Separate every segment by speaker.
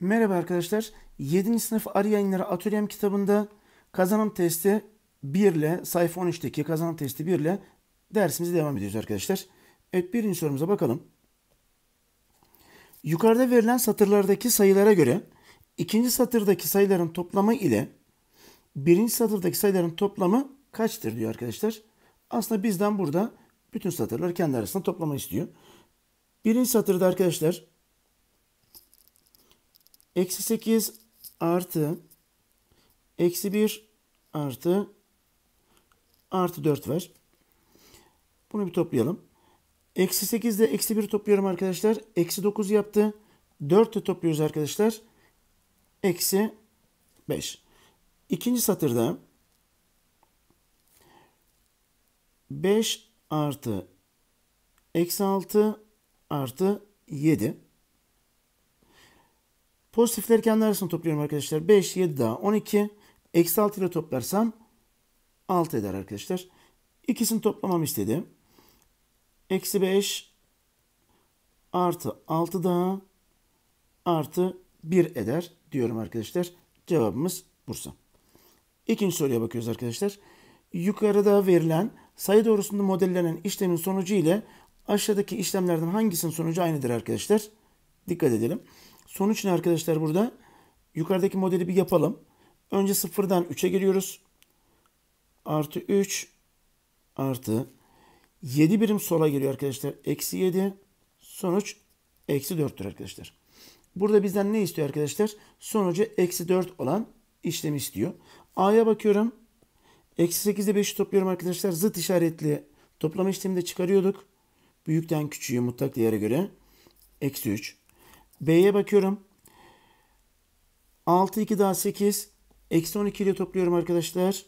Speaker 1: Merhaba arkadaşlar. 7. sınıf arı yayınları atölyem kitabında kazanım testi 1 ile sayfa 13'teki kazanım testi 1 ile dersimize devam ediyoruz arkadaşlar. Evet birinci sorumuza bakalım. Yukarıda verilen satırlardaki sayılara göre ikinci satırdaki sayıların toplamı ile birinci satırdaki sayıların toplamı kaçtır diyor arkadaşlar. Aslında bizden burada bütün satırlar kendi arasında toplama istiyor. Birinci satırda arkadaşlar Eksi 8 artı eksi 1 artı artı 4 ver. Bunu bir toplayalım. Eksi 8 ile eksi 1 topluyorum arkadaşlar. Eksi 9 yaptı. 4 de topluyoruz arkadaşlar. Eksi 5. İkinci satırda 5 artı eksi 6 artı 7. Pozitifleri kendi arasında topluyorum arkadaşlar. 5, 7 daha 12. Eksi 6 ile toplarsam 6 eder arkadaşlar. İkisini toplamam istedi. Eksi 5 artı 6 daha artı 1 eder diyorum arkadaşlar. Cevabımız Bursa. İkinci soruya bakıyoruz arkadaşlar. Yukarıda verilen sayı doğrusunda modellenen işlemin sonucu ile aşağıdaki işlemlerden hangisinin sonucu aynıdır arkadaşlar? Dikkat edelim. Sonuç ne arkadaşlar burada? Yukarıdaki modeli bir yapalım. Önce sıfırdan 3'e giriyoruz. Artı 3 artı 7 birim sola geliyor arkadaşlar. Eksi 7 sonuç eksi 4'tür arkadaşlar. Burada bizden ne istiyor arkadaşlar? Sonucu eksi 4 olan işlemi istiyor. A'ya bakıyorum. Eksi 8 ile 5'i topluyorum arkadaşlar. Zıt işaretli toplama işlemi de çıkarıyorduk. Büyükten küçüğü mutlak değere göre. Eksi 3. B'ye bakıyorum. 6, 2 daha 8. Eksi 12 ile topluyorum arkadaşlar.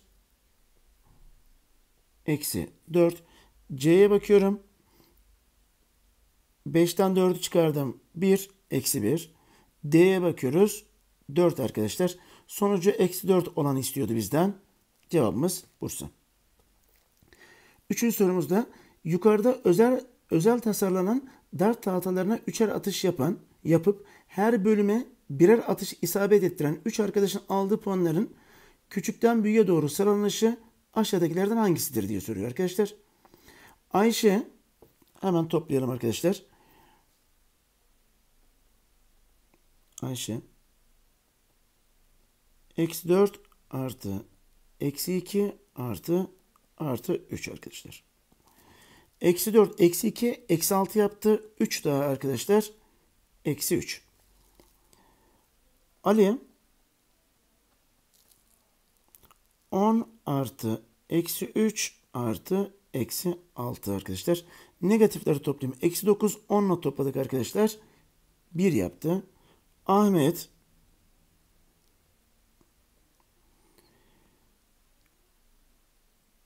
Speaker 1: Eksi 4. C'ye bakıyorum. 5'ten 4'ü çıkardım. 1, eksi 1. D'ye bakıyoruz. 4 arkadaşlar. Sonucu eksi 4 olan istiyordu bizden. Cevabımız Bursa. Üçüncü sorumuzda yukarıda özel özel tasarlanan dart tahtalarına üçer atış yapan yapıp her bölüme birer atış isabet ettiren 3 arkadaşın aldığı puanların küçükten büyüğe doğru sıralanışı aşağıdakilerden hangisidir diye soruyor arkadaşlar. Ayşe hemen toplayalım arkadaşlar. Ayşe eksi 4 artı eksi 2 artı artı 3 arkadaşlar. Eksi 4 eksi 2 eksi 6 yaptı. 3 daha arkadaşlar eksi 3. Ali 10 artı eksi 3 artı eksi 6 arkadaşlar. Negatifleri toplayayım. Eksi 9 10 ile topladık arkadaşlar. 1 yaptı. Ahmet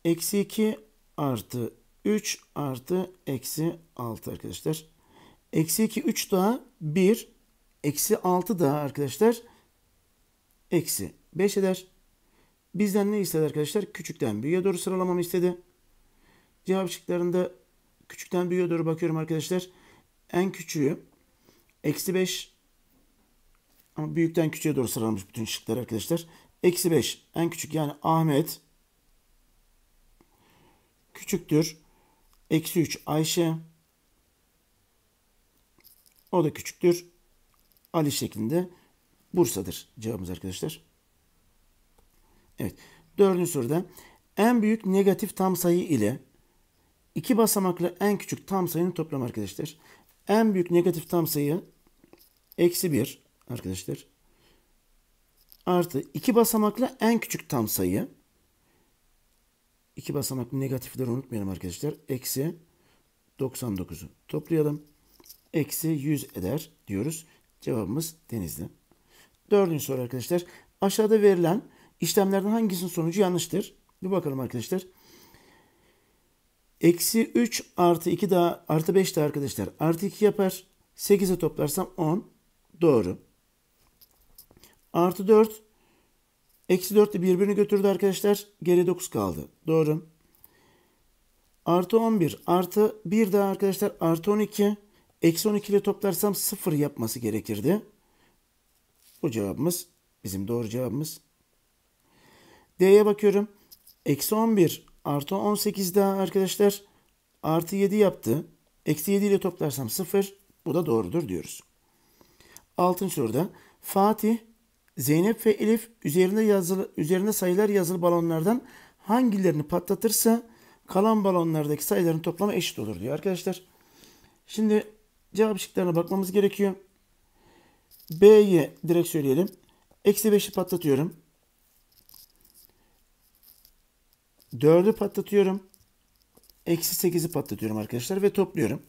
Speaker 1: eksi 2 artı 3 artı eksi 6 arkadaşlar. Eksi 2 3 daha 1. Eksi 6 daha arkadaşlar. Eksi 5 eder. Bizden ne istedi arkadaşlar? Küçükten büyüğe doğru sıralamamı istedi. Cevap şıklarında küçükten büyüğe doğru bakıyorum arkadaşlar. En küçüğü eksi 5 ama büyükten küçüğe doğru sıralanmış bütün şıklar arkadaşlar. Eksi 5 en küçük yani Ahmet küçüktür. Eksi 3 Ayşe. O da küçüktür. Ali şeklinde Bursa'dır cevabımız arkadaşlar. Evet. Dördüncü soruda en büyük negatif tam sayı ile iki basamaklı en küçük tam sayının toplamı arkadaşlar. En büyük negatif tam sayı eksi bir arkadaşlar. Artı iki basamaklı en küçük tam sayı. İki basamaklı negatifleri unutmayalım arkadaşlar. Eksi 99'u toplayalım eksi 100 eder diyoruz. Cevabımız Denizli. Dördüncü soru arkadaşlar. Aşağıda verilen işlemlerden hangisinin sonucu yanlıştır? Bir bakalım arkadaşlar. Eksi 3 artı 2 daha artı 5 de arkadaşlar. Artı 2 yapar. 8'e toplarsam 10. Doğru. Artı 4. Eksi 4 de birbirini götürdü arkadaşlar. Geri 9 kaldı. Doğru. Artı 11. Artı 1 daha arkadaşlar. Artı 12. Eksi 12 ile toplarsam 0 yapması gerekirdi. Bu cevabımız bizim doğru cevabımız. D'ye bakıyorum. Eksi 11 artı 18 daha arkadaşlar artı 7 yaptı. Eksi 7 ile toplarsam 0. Bu da doğrudur diyoruz. Altın soruda Fatih, Zeynep ve Elif üzerinde, yazılı, üzerinde sayılar yazılı balonlardan hangilerini patlatırsa kalan balonlardaki sayıların toplamı eşit olur diyor arkadaşlar. Şimdi cevap şıklarına bakmamız gerekiyor. B'yi direkt söyleyelim. Eksi 5'i patlatıyorum. 4'ü patlatıyorum. Eksi 8'i patlatıyorum arkadaşlar ve topluyorum.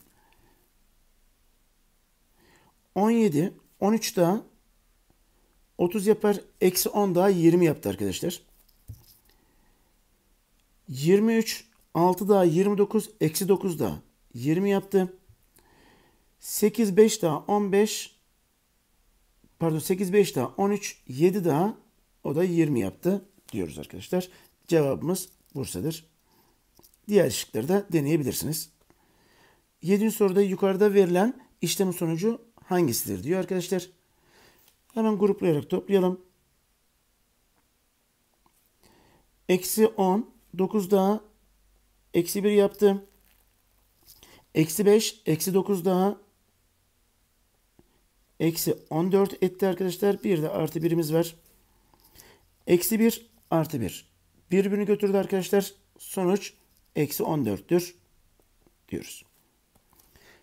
Speaker 1: 17, 13 daha 30 yapar. Eksi 10 daha 20 yaptı arkadaşlar. 23, 6 daha 29, eksi 9 daha 20 yaptı. 8 5 daha 15 pardon 8 5 daha 13 7 daha o da 20 yaptı diyoruz arkadaşlar. Cevabımız Bursa'dır. Diğer şıkları da deneyebilirsiniz. 7. soruda yukarıda verilen işlemin sonucu hangisidir diyor arkadaşlar. Hemen gruplayarak toplayalım. Eksi 10, 9 daha, eksi 1 yaptı. Eksi 5, eksi 9 daha, Eksi 14 etti arkadaşlar. Bir de artı birimiz var. Eksi 1 artı 1. Birbirini götürdü arkadaşlar. Sonuç eksi 14'tür diyoruz.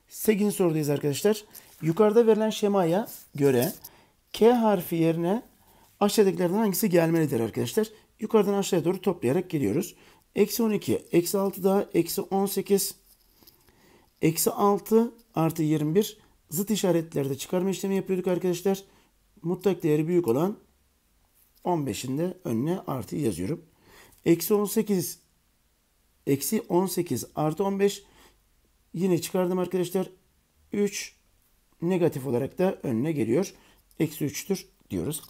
Speaker 1: 8. sorudayız arkadaşlar. Yukarıda verilen şemaya göre K harfi yerine aşağıdakilerden hangisi gelmelidir arkadaşlar? Yukarıdan aşağıya doğru toplayarak geliyoruz. Eksi 12, eksi 6 daha, eksi 18, eksi 6 artı 21, zıt işaretlerde çıkarma işlemi yapıyorduk arkadaşlar. Mutlak değeri büyük olan 15'in de önüne artı yazıyorum. Eksi 18 eksi 18 artı 15 yine çıkardım arkadaşlar. 3 negatif olarak da önüne geliyor. Eksi 3'tür diyoruz.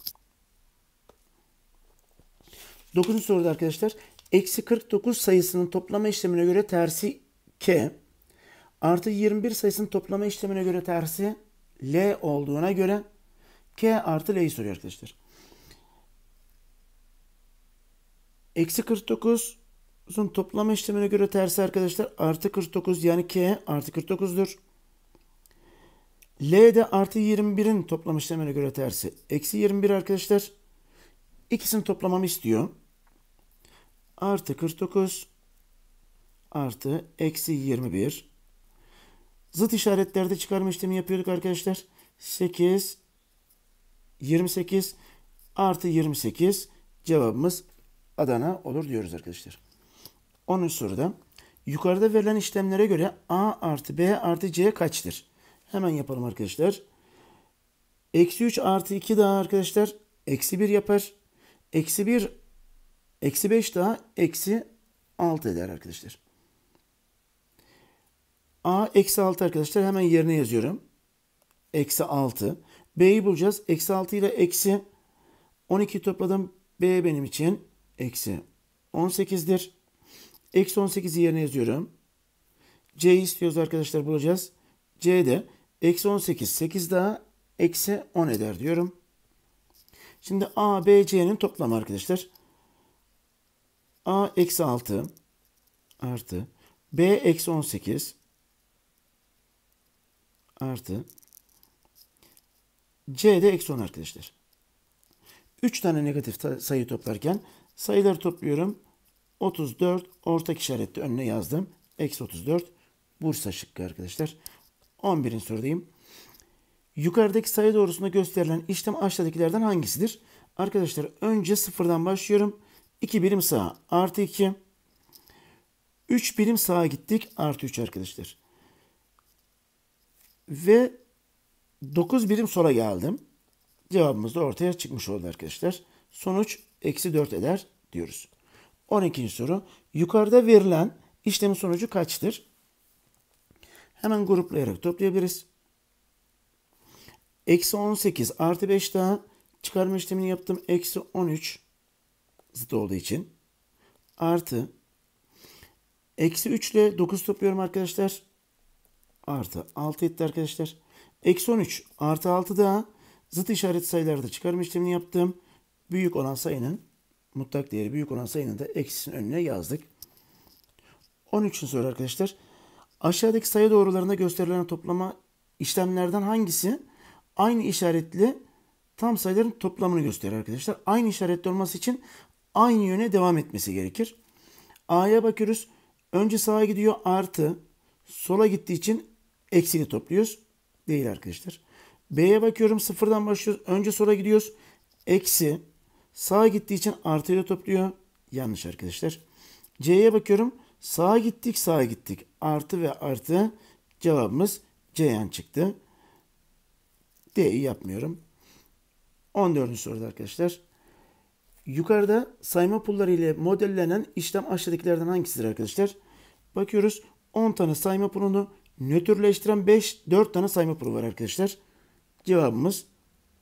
Speaker 1: 9. soruda arkadaşlar eksi 49 sayısının toplama işlemine göre tersi k Artı 21 sayısının toplama işlemine göre tersi L olduğuna göre K artı L'yi soruyor arkadaşlar. Eksi 49'un toplama işlemine göre tersi arkadaşlar artı 49 yani K artı 49'dur. L de artı 21'in toplam işlemine göre tersi. Eksi 21 arkadaşlar. İkisini toplamamı istiyor. Artı 49 artı eksi 21 Zıt işaretlerde çıkarma işlemi yapıyorduk arkadaşlar. 8, 28 artı 28 cevabımız Adana olur diyoruz arkadaşlar. 10. soruda yukarıda verilen işlemlere göre A artı B artı C kaçtır? Hemen yapalım arkadaşlar. Eksi 3 artı 2 daha arkadaşlar. Eksi 1 yapar. Eksi 1 eksi 5 daha eksi 6 eder arkadaşlar. A eksi 6 arkadaşlar hemen yerine yazıyorum. Eksi 6. B'yi bulacağız. Eksi 6 ile eksi 12 topladım. B benim için eksi 18'dir. Eksi 18'i yerine yazıyorum. C istiyoruz arkadaşlar bulacağız. C de eksi 18. 8 daha eksi 10 eder diyorum. Şimdi A, B, C'nin toplamı arkadaşlar. A eksi 6 artı B eksi 18 artı C eksi 10 arkadaşlar. 3 tane negatif sayı toplarken sayıları topluyorum. 34 ortak işaretli önüne yazdım. Eksi 34 Bursa şıkkı arkadaşlar. 11. sorudayım. Yukarıdaki sayı doğrusunda gösterilen işlem aşağıdakilerden hangisidir? Arkadaşlar önce sıfırdan başlıyorum. 2 birim sağa artı 2. 3 birim sağa gittik artı 3 arkadaşlar. Ve 9 birim sonra geldim. Cevabımız da ortaya çıkmış oldu arkadaşlar. Sonuç eksi 4 eder diyoruz. 12. soru. Yukarıda verilen işlemin sonucu kaçtır? Hemen gruplayarak toplayabiliriz. Eksi 18 artı 5 daha çıkarma işlemini yaptım. Eksi 13 zıt olduğu için. Artı. Eksi 3 ile 9 topluyorum arkadaşlar artı 6 etti arkadaşlar. Eksi 13 artı 6 da zıt işaret sayılarda çıkarım işlemini yaptım. Büyük olan sayının mutlak değeri büyük olan sayının da eksisinin önüne yazdık. 13'ün soru arkadaşlar. Aşağıdaki sayı doğrularında gösterilen toplama işlemlerden hangisi aynı işaretli tam sayıların toplamını gösterir arkadaşlar. Aynı işaretli olması için aynı yöne devam etmesi gerekir. A'ya bakıyoruz. Önce sağa gidiyor artı. Sola gittiği için Eksini topluyoruz. Değil arkadaşlar. B'ye bakıyorum. Sıfırdan başlıyoruz. Önce sola gidiyoruz. Eksi. Sağa gittiği için artıyla topluyor. Yanlış arkadaşlar. C'ye bakıyorum. Sağa gittik sağa gittik. Artı ve artı cevabımız C yan çıktı. D'yi yapmıyorum. 14. soruda arkadaşlar. Yukarıda sayma pulları ile modellenen işlem aşağıdakilerden hangisidir arkadaşlar? Bakıyoruz 10 tane sayma pulunu Nötrleştiren 5, 4 tane sayma pulu var arkadaşlar. Cevabımız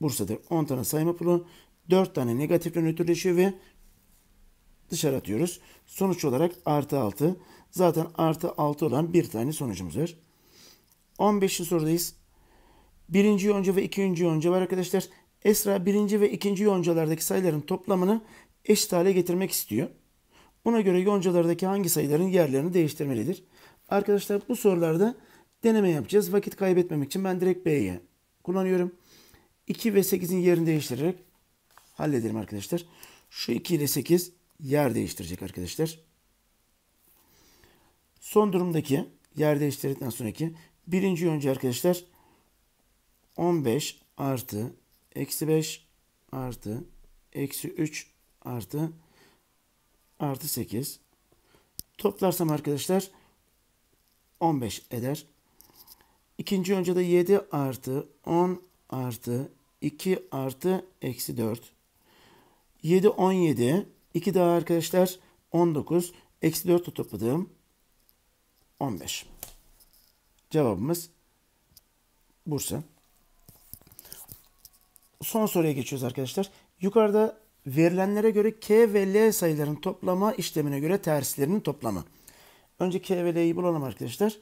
Speaker 1: Bursa'dır. 10 tane sayma pulu, 4 tane negatifle nötrleşiyor ve dışarı atıyoruz. Sonuç olarak artı 6. Zaten artı 6 olan bir tane sonucumuz var. 15. sorudayız. Birinci yonca ve ikinci yonca var arkadaşlar. Esra birinci ve ikinci yoncalardaki sayıların toplamını eşit hale getirmek istiyor. Buna göre yoncalardaki hangi sayıların yerlerini değiştirmelidir? Arkadaşlar bu sorularda deneme yapacağız. Vakit kaybetmemek için ben direkt B'ye kullanıyorum. 2 ve 8'in yerini değiştirerek hallederim arkadaşlar. Şu 2 ile 8 yer değiştirecek arkadaşlar. Son durumdaki yer değiştirdikten sonraki birinci yonca arkadaşlar 15 artı eksi 5 artı eksi 3 artı artı 8 toplarsam arkadaşlar 15 eder. İkinci önce de 7 artı 10 artı 2 artı eksi 4. 7 17. 2 daha arkadaşlar 19. Eksi 4 topladığım 15. Cevabımız Bursa. Son soruya geçiyoruz arkadaşlar. Yukarıda verilenlere göre K ve L sayıların toplama işlemine göre terslerinin toplamı. Önce K ve L'yi bulalım arkadaşlar.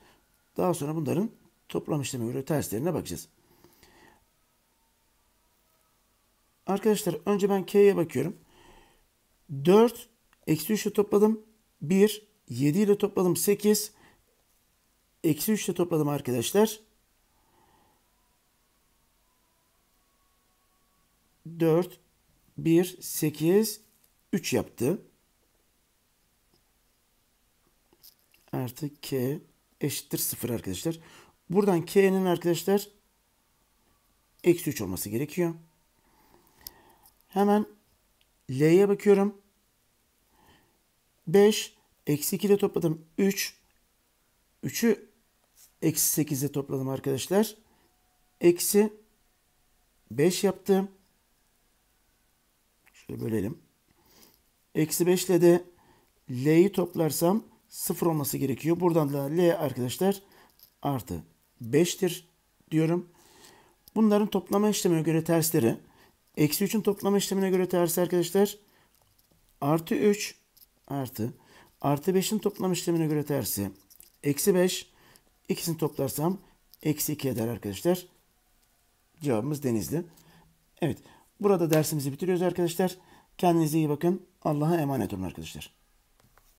Speaker 1: Daha sonra bunların toplam işlemi göre terslerine bakacağız. Arkadaşlar önce ben K'ye bakıyorum. 4 eksi 3 ile topladım. 1 7 ile topladım 8 eksi 3 ile topladım arkadaşlar. 4 1 8 3 yaptı. artı k eşittir 0 arkadaşlar. Buradan k'nin arkadaşlar eksi 3 olması gerekiyor. Hemen l'ye bakıyorum. 5 eksi 2 ile topladım 3. 3'ü eksi 8 ile topladım arkadaşlar. Eksi 5 yaptım. Şöyle bölelim. Eksi 5 ile de L'yi toplarsam 0 olması gerekiyor. Buradan da L arkadaşlar artı 5'tir diyorum. Bunların toplama işlemine göre tersleri. Eksi 3'ün toplama işlemine göre tersi arkadaşlar. Artı 3 artı. Artı 5'in toplama işlemine göre tersi. Eksi 5. İkisini toplarsam eksi 2 eder arkadaşlar. Cevabımız denizli. Evet. Burada dersimizi bitiriyoruz arkadaşlar. Kendinize iyi bakın. Allah'a emanet olun arkadaşlar.